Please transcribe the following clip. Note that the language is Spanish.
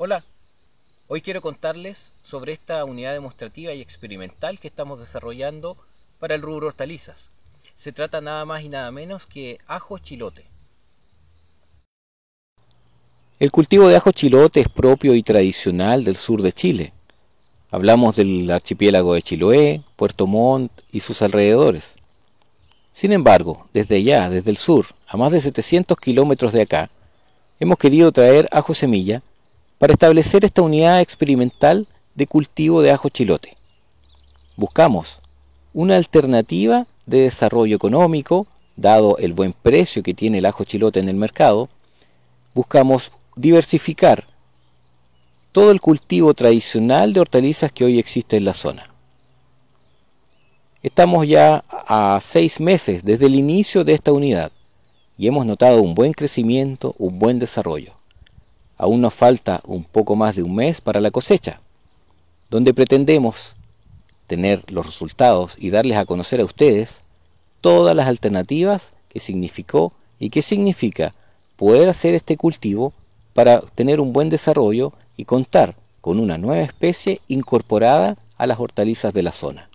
Hola, hoy quiero contarles sobre esta unidad demostrativa y experimental que estamos desarrollando para el rubro hortalizas. Se trata nada más y nada menos que ajo chilote. El cultivo de ajo chilote es propio y tradicional del sur de Chile. Hablamos del archipiélago de Chiloé, Puerto Montt y sus alrededores. Sin embargo, desde allá, desde el sur, a más de 700 kilómetros de acá, hemos querido traer ajo semilla para establecer esta unidad experimental de cultivo de ajo chilote. Buscamos una alternativa de desarrollo económico, dado el buen precio que tiene el ajo chilote en el mercado. Buscamos diversificar todo el cultivo tradicional de hortalizas que hoy existe en la zona. Estamos ya a seis meses desde el inicio de esta unidad y hemos notado un buen crecimiento, un buen desarrollo aún nos falta un poco más de un mes para la cosecha, donde pretendemos tener los resultados y darles a conocer a ustedes todas las alternativas que significó y que significa poder hacer este cultivo para tener un buen desarrollo y contar con una nueva especie incorporada a las hortalizas de la zona.